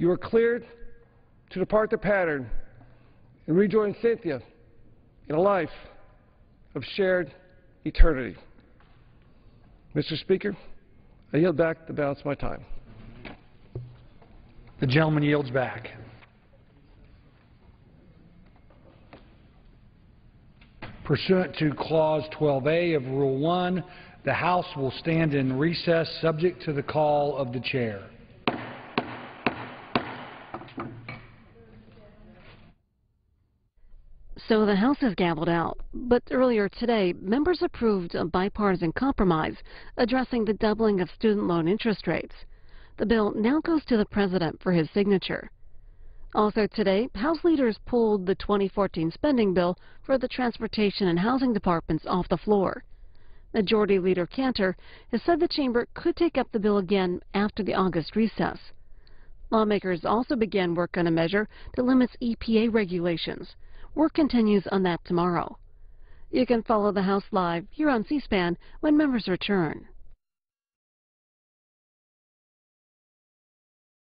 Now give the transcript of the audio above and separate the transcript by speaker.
Speaker 1: You are cleared to depart the pattern and rejoin Cynthia in a life of shared eternity. Mr. Speaker, I yield back the balance of my time.
Speaker 2: The gentleman yields back. Pursuant to Clause 12A of Rule 1, the House will stand in recess subject to the call of the chair.
Speaker 3: So the House has gaveled out, but earlier today, members approved a bipartisan compromise addressing the doubling of student loan interest rates. The bill now goes to the president for his signature. Also today, House leaders pulled the 2014 spending bill for the transportation and housing departments off the floor. Majority Leader Cantor has said the chamber could take up the bill again after the August recess. Lawmakers also began work on a measure that limits EPA regulations. Work continues on that tomorrow. You can follow the House live here on C-SPAN when members return.